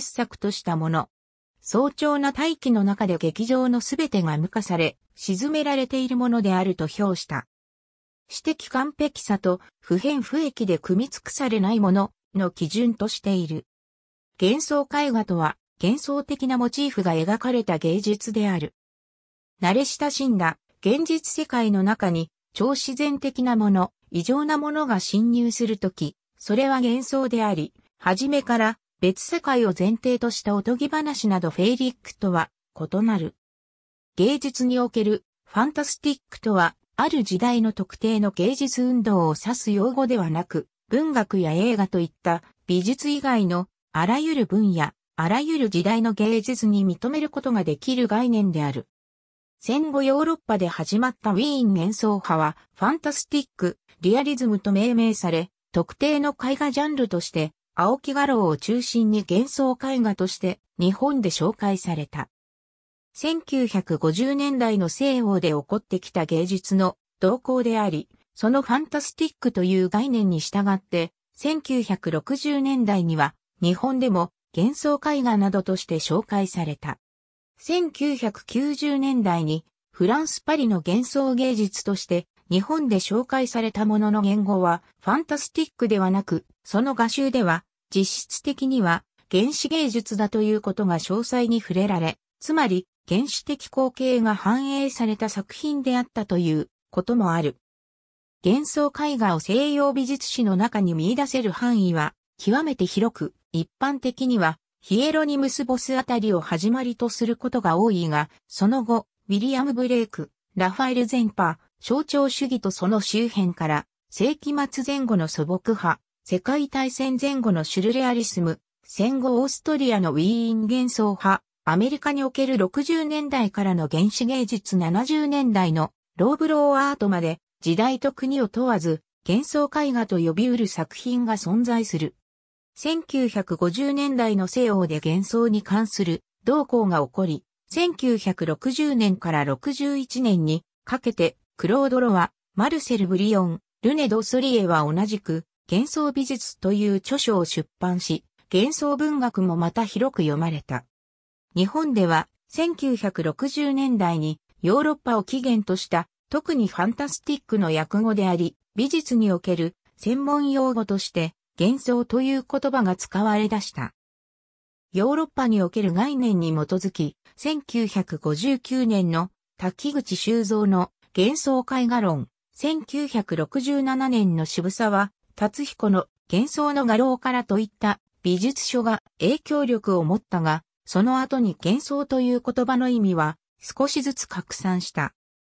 傑作としたもの。早朝な大気の中で劇場のすべてが無化され、沈められているものであると評した。私的完璧さと普遍不益で組み尽くされないものの基準としている。幻想絵画とは幻想的なモチーフが描かれた芸術である。慣れ親しんだ現実世界の中に超自然的なもの、異常なものが侵入するとき、それは幻想であり、はじめから別世界を前提としたおとぎ話などフェイリックとは異なる。芸術におけるファンタスティックとは、ある時代の特定の芸術運動を指す用語ではなく、文学や映画といった美術以外のあらゆる分野、あらゆる時代の芸術に認めることができる概念である。戦後ヨーロッパで始まったウィーン演奏派はファンタスティック、リアリズムと命名され、特定の絵画ジャンルとして青木画廊を中心に幻想絵画として日本で紹介された。1950年代の西欧で起こってきた芸術の動向であり、そのファンタスティックという概念に従って、1960年代には日本でも幻想絵画などとして紹介された。1990年代にフランス・パリの幻想芸術として日本で紹介されたものの言語はファンタスティックではなく、その画集では実質的には原始芸術だということが詳細に触れられ、つまり原始的光景が反映された作品であったということもある。幻想絵画を西洋美術史の中に見出せる範囲は極めて広く、一般的にはヒエロニムス・ボスあたりを始まりとすることが多いが、その後、ウィリアム・ブレイク、ラファエル・ゼンパー、象徴主義とその周辺から、世紀末前後の素朴派、世界大戦前後のシュルレアリスム、戦後オーストリアのウィーン幻想派、アメリカにおける60年代からの原始芸術70年代のローブローアートまで時代と国を問わず幻想絵画と呼び得る作品が存在する。1950年代の西欧で幻想に関する動向が起こり、1960年から61年にかけてクロード・ロワ、マルセル・ブリオン、ルネ・ド・ソリエは同じく、幻想美術という著書を出版し、幻想文学もまた広く読まれた。日本では、1960年代にヨーロッパを起源とした特にファンタスティックの訳語であり、美術における専門用語として幻想という言葉が使われ出した。ヨーロッパにおける概念に基づき、1959年の滝口修造の幻想絵画論。1967年の渋沢達彦の幻想の画廊からといった美術書が影響力を持ったが、その後に幻想という言葉の意味は少しずつ拡散した。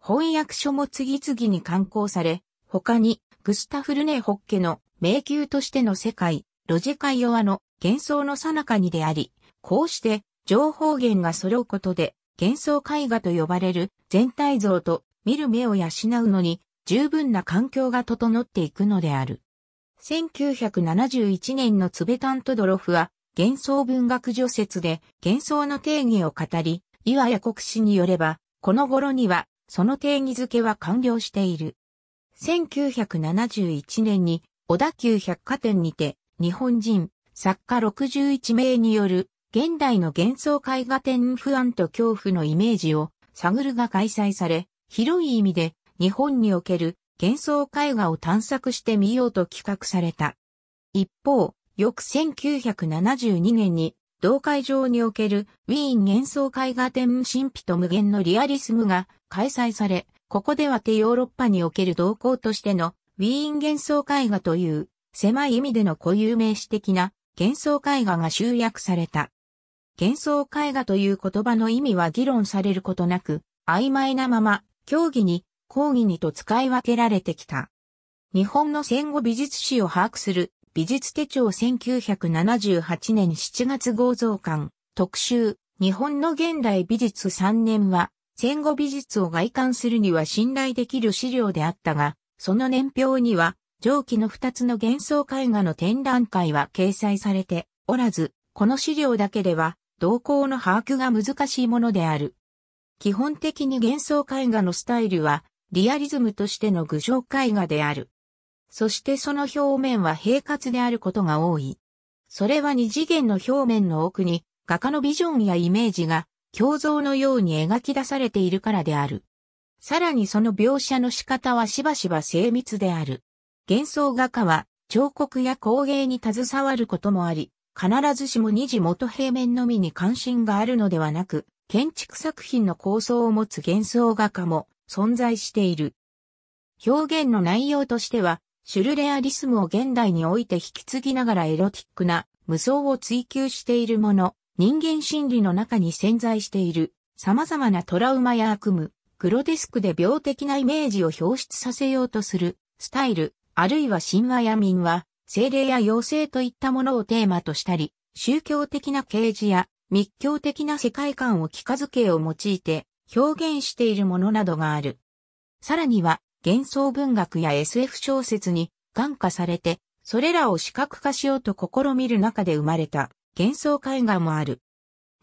翻訳書も次々に刊行され、他にグスタフ・ルネ・ホッケの迷宮としての世界、ロジェカイヨアの幻想の最中にであり、こうして情報源が揃うことで幻想絵画と呼ばれる全体像と見る目を養うのに十分な環境が整っていくのである。1971年のツベタントドロフは幻想文学除説で幻想の定義を語り、岩屋国史によれば、この頃にはその定義づけは完了している。1971年に小田急百貨店にて日本人作家61名による現代の幻想絵画展不安と恐怖のイメージを探るが開催され、広い意味で日本における幻想絵画を探索してみようと企画された。一方、翌1972年に同会場におけるウィーン幻想絵画展神秘と無限のリアリスムが開催され、ここでは手ヨーロッパにおける同行としてのウィーン幻想絵画という狭い意味での固有名詞的な幻想絵画が集約された。幻想絵画という言葉の意味は議論されることなく、曖昧なまま競技に、講義にと使い分けられてきた。日本の戦後美術史を把握する美術手帳1978年7月号増刊特集日本の現代美術3年は戦後美術を外観するには信頼できる資料であったが、その年表には上記の2つの幻想絵画の展覧会は掲載されておらず、この資料だけでは動向の把握が難しいものである。基本的に幻想絵画のスタイルは、リアリズムとしての具象絵画である。そしてその表面は平滑であることが多い。それは二次元の表面の奥に、画家のビジョンやイメージが、胸像のように描き出されているからである。さらにその描写の仕方はしばしば精密である。幻想画家は、彫刻や工芸に携わることもあり、必ずしも二次元平面のみに関心があるのではなく、建築作品の構想を持つ幻想画家も存在している。表現の内容としては、シュルレアリスムを現代において引き継ぎながらエロティックな無双を追求しているもの、人間心理の中に潜在している様々なトラウマや悪夢、グロテスクで病的なイメージを表出させようとするスタイル、あるいは神話や民話、精霊や妖精といったものをテーマとしたり、宗教的な啓示や密教的な世界観を幾何図けを用いて表現しているものなどがある。さらには幻想文学や SF 小説に感化されて、それらを視覚化しようと試みる中で生まれた幻想絵画もある。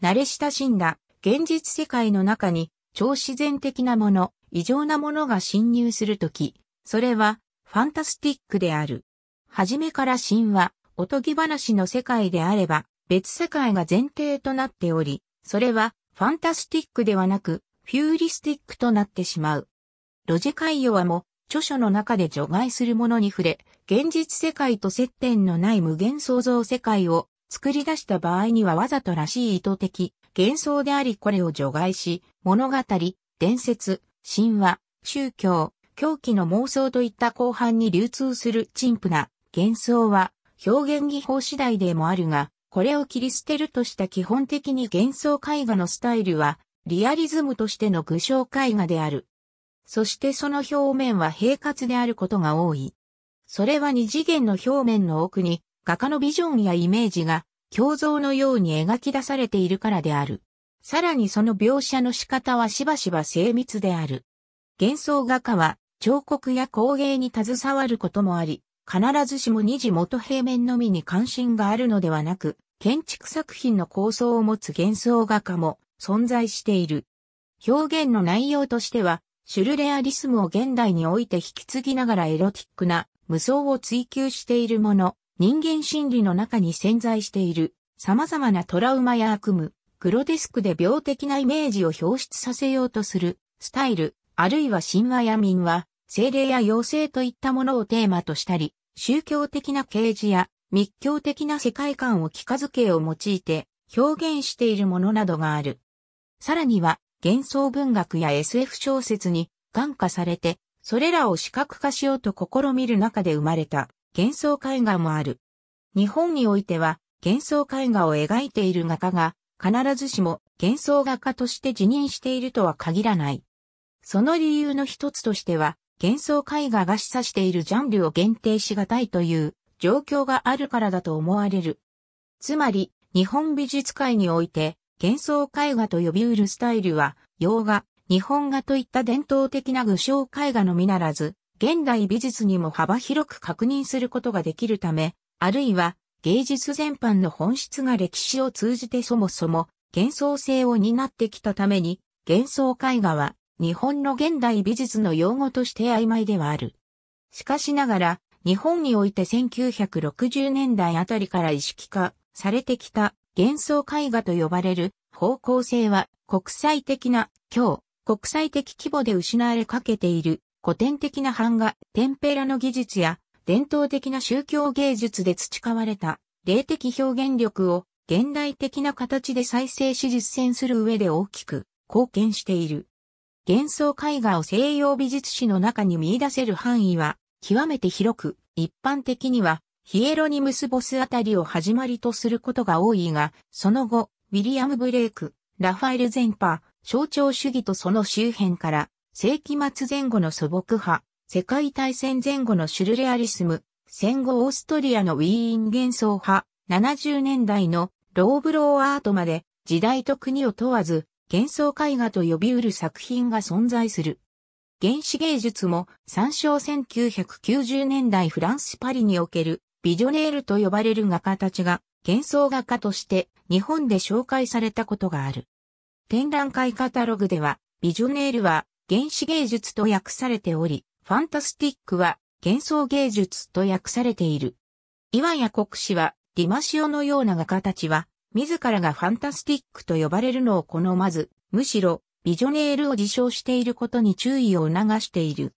慣れ親しんだ現実世界の中に超自然的なもの、異常なものが侵入するとき、それはファンタスティックである。はじめから神話、おとぎ話の世界であれば、別世界が前提となっており、それはファンタスティックではなく、フューリスティックとなってしまう。ロジカイヨアも、著書の中で除外するものに触れ、現実世界と接点のない無限創造世界を作り出した場合にはわざとらしい意図的、幻想でありこれを除外し、物語、伝説、神話、宗教、狂気の妄想といった後半に流通する陳腐な幻想は表現技法次第でもあるが、これを切り捨てるとした基本的に幻想絵画のスタイルは、リアリズムとしての具象絵画である。そしてその表面は平滑であることが多い。それは二次元の表面の奥に、画家のビジョンやイメージが、胸像のように描き出されているからである。さらにその描写の仕方はしばしば精密である。幻想画家は彫刻や工芸に携わることもあり、必ずしも二次元平面のみに関心があるのではなく、建築作品の構想を持つ幻想画家も存在している。表現の内容としては、シュルレアリスムを現代において引き継ぎながらエロティックな無双を追求しているもの、人間心理の中に潜在している様々なトラウマや悪夢、グロデスクで病的なイメージを表出させようとするスタイル、あるいは神話や民話、精霊や妖精といったものをテーマとしたり、宗教的な啓示や密教的な世界観を幾何図けを用いて表現しているものなどがある。さらには幻想文学や SF 小説に感化されて、それらを視覚化しようと試みる中で生まれた幻想絵画もある。日本においては幻想絵画を描いている画家が必ずしも幻想画家として辞任しているとは限らない。その理由の一つとしては幻想絵画が示唆しているジャンルを限定しがたいという状況があるからだと思われる。つまり、日本美術界において、幻想絵画と呼びうるスタイルは、洋画、日本画といった伝統的な具象絵画のみならず、現代美術にも幅広く確認することができるため、あるいは芸術全般の本質が歴史を通じてそもそも幻想性を担ってきたために、幻想絵画は日本の現代美術の用語として曖昧ではある。しかしながら、日本において1960年代あたりから意識化されてきた幻想絵画と呼ばれる方向性は国際的な今日国際的規模で失われかけている古典的な版画、テンペラの技術や伝統的な宗教芸術で培われた霊的表現力を現代的な形で再生し実践する上で大きく貢献している。幻想絵画を西洋美術史の中に見出せる範囲は、極めて広く、一般的には、ヒエロニムス・ボスあたりを始まりとすることが多いが、その後、ウィリアム・ブレイク、ラファエル・ゼンパー、象徴主義とその周辺から、世紀末前後の素朴派、世界大戦前後のシュルレアリスム、戦後オーストリアのウィーン幻想派、70年代のローブローアートまで、時代と国を問わず、幻想絵画と呼びうる作品が存在する。原始芸術も参照1990年代フランスパリにおけるビジョネールと呼ばれる画家たちが幻想画家として日本で紹介されたことがある。展覧会カタログではビジョネールは原始芸術と訳されており、ファンタスティックは幻想芸術と訳されている。岩屋国史はディマシオのような画家たちは自らがファンタスティックと呼ばれるのを好まず、むしろ、ビジョネールを自称していることに注意を促している。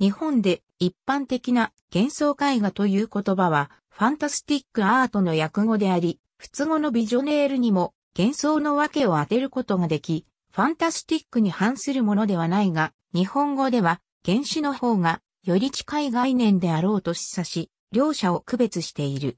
日本で一般的な幻想絵画という言葉は、ファンタスティックアートの訳語であり、通語のビジョネールにも幻想の訳を当てることができ、ファンタスティックに反するものではないが、日本語では原子の方がより近い概念であろうと示唆し、両者を区別している。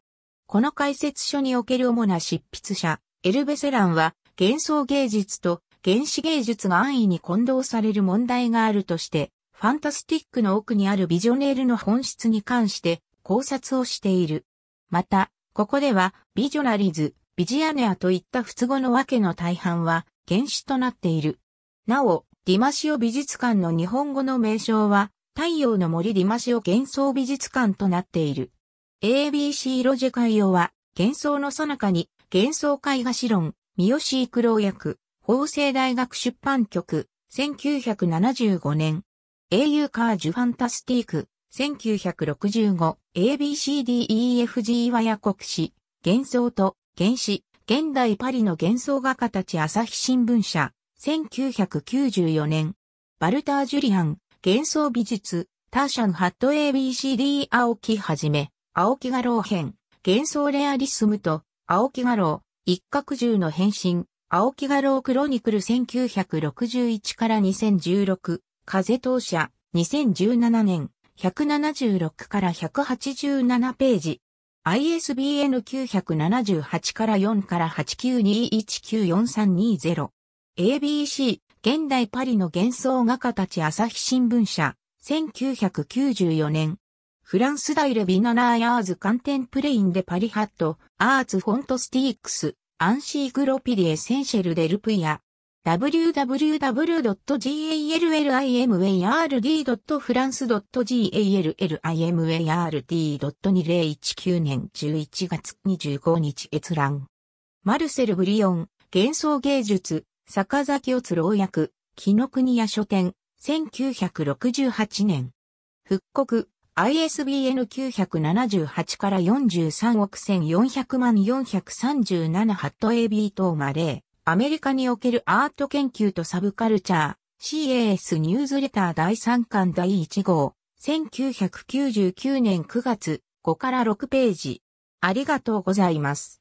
この解説書における主な執筆者、エルベセランは、幻想芸術と原始芸術が安易に混同される問題があるとして、ファンタスティックの奥にあるビジョネールの本質に関して考察をしている。また、ここでは、ビジョナリズ、ビジアネアといった不都合の訳の大半は、原始となっている。なお、ディマシオ美術館の日本語の名称は、太陽の森ディマシオ幻想美術館となっている。ABC ロジェ海洋は、幻想の最中に、幻想絵画史論、三好育郎役、法政大学出版局、1975年。au カージュファンタスティーク、1965、ABCDEFG 和や国史、幻想と、原始、現代パリの幻想画家たち朝日新聞社、1994年。バルター・ジュリアン、幻想美術、ターシャン・ハット ABCD 青木はじめ。青木画廊編、幻想レアリスムと、青木画廊、一角獣の変身、青木画廊クロニクル1961から2016、風当社、2017年、176から187ページ。ISBN 978から4から892194320。ABC、現代パリの幻想画家たち朝日新聞社、1994年。フランス大レビナナーヤーズカンテンプレインでパリハット、アーツフォントスティークス、アンシーグロピリエセンシェルデルプア、w w w g a l l i m a r d f r a n c e g a l l i m a r d 2 0 1 9年11月25日閲覧。マルセル・ブリオン、幻想芸術、坂崎つろう役、木の国屋書店、1968年。復刻、ISBN 978から43億1400万437ハット AB 等まで、アメリカにおけるアート研究とサブカルチャー、CAS ニューズレター第3巻第1号、1999年9月5から6ページ。ありがとうございます。